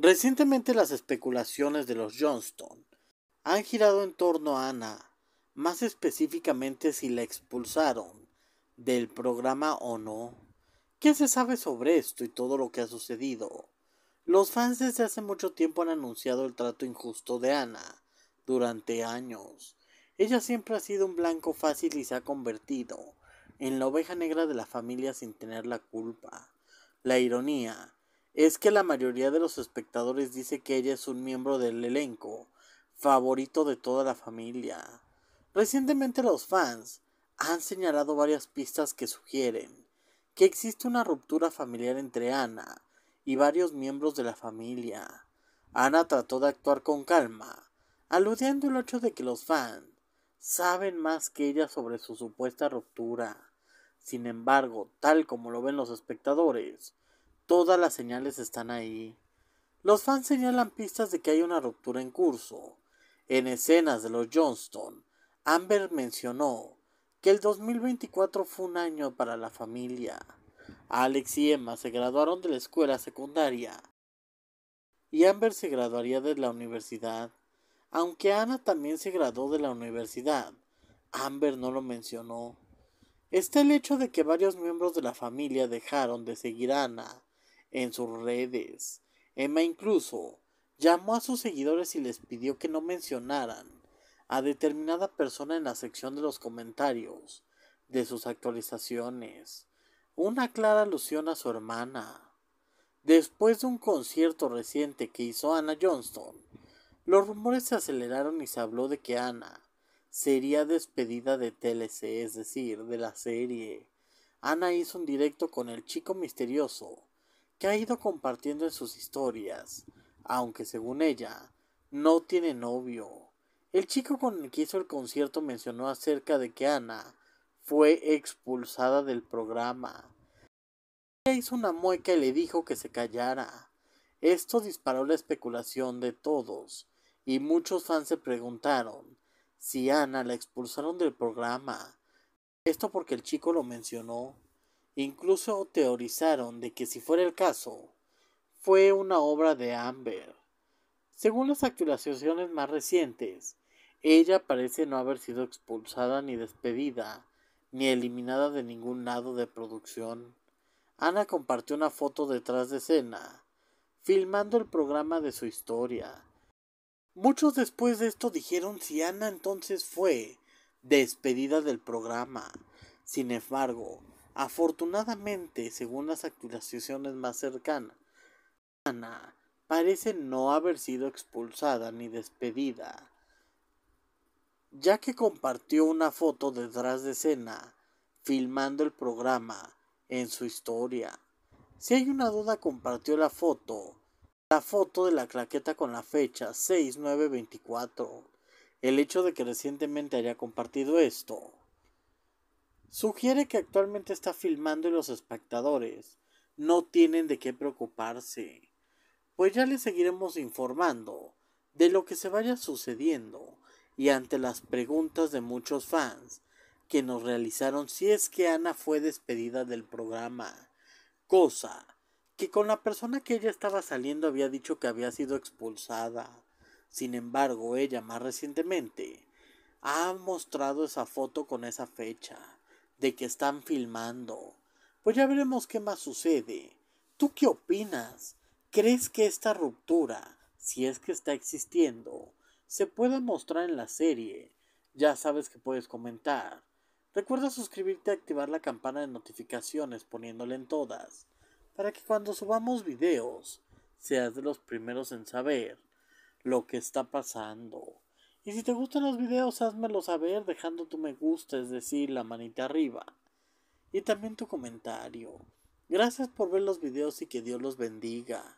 Recientemente las especulaciones de los Johnston han girado en torno a Ana, más específicamente si la expulsaron del programa o no. ¿Qué se sabe sobre esto y todo lo que ha sucedido? Los fans desde hace mucho tiempo han anunciado el trato injusto de Ana durante años. Ella siempre ha sido un blanco fácil y se ha convertido en la oveja negra de la familia sin tener la culpa. La ironía es que la mayoría de los espectadores dice que ella es un miembro del elenco, favorito de toda la familia. Recientemente los fans han señalado varias pistas que sugieren que existe una ruptura familiar entre Ana y varios miembros de la familia. Ana trató de actuar con calma, aludiendo el hecho de que los fans saben más que ella sobre su supuesta ruptura. Sin embargo, tal como lo ven los espectadores, Todas las señales están ahí. Los fans señalan pistas de que hay una ruptura en curso. En escenas de los Johnston, Amber mencionó que el 2024 fue un año para la familia. Alex y Emma se graduaron de la escuela secundaria y Amber se graduaría de la universidad. Aunque Ana también se graduó de la universidad, Amber no lo mencionó. Está el hecho de que varios miembros de la familia dejaron de seguir a Ana en sus redes. Emma incluso llamó a sus seguidores y les pidió que no mencionaran a determinada persona en la sección de los comentarios de sus actualizaciones. Una clara alusión a su hermana. Después de un concierto reciente que hizo Anna Johnston, los rumores se aceleraron y se habló de que Anna sería despedida de TLC, es decir, de la serie. Anna hizo un directo con el chico misterioso que ha ido compartiendo en sus historias, aunque según ella, no tiene novio. El chico con el que hizo el concierto mencionó acerca de que Ana fue expulsada del programa. Ella hizo una mueca y le dijo que se callara. Esto disparó la especulación de todos, y muchos fans se preguntaron si Ana la expulsaron del programa. Esto porque el chico lo mencionó. Incluso teorizaron de que si fuera el caso, fue una obra de Amber. Según las actuaciones más recientes, ella parece no haber sido expulsada ni despedida, ni eliminada de ningún lado de producción. Ana compartió una foto detrás de escena, filmando el programa de su historia. Muchos después de esto dijeron si Ana entonces fue despedida del programa. Sin embargo, Afortunadamente, según las actualizaciones más cercanas, Ana parece no haber sido expulsada ni despedida, ya que compartió una foto detrás de escena filmando el programa en su historia. Si hay una duda, compartió la foto, la foto de la claqueta con la fecha 6924. El hecho de que recientemente haya compartido esto Sugiere que actualmente está filmando y los espectadores no tienen de qué preocuparse, pues ya les seguiremos informando de lo que se vaya sucediendo y ante las preguntas de muchos fans que nos realizaron si es que Ana fue despedida del programa, cosa que con la persona que ella estaba saliendo había dicho que había sido expulsada. Sin embargo, ella más recientemente ha mostrado esa foto con esa fecha de que están filmando. Pues ya veremos qué más sucede. ¿Tú qué opinas? ¿Crees que esta ruptura, si es que está existiendo, se pueda mostrar en la serie? Ya sabes que puedes comentar. Recuerda suscribirte y activar la campana de notificaciones poniéndole en todas, para que cuando subamos videos seas de los primeros en saber lo que está pasando. Y si te gustan los videos, házmelo saber dejando tu me gusta, es decir, la manita arriba. Y también tu comentario. Gracias por ver los videos y que Dios los bendiga.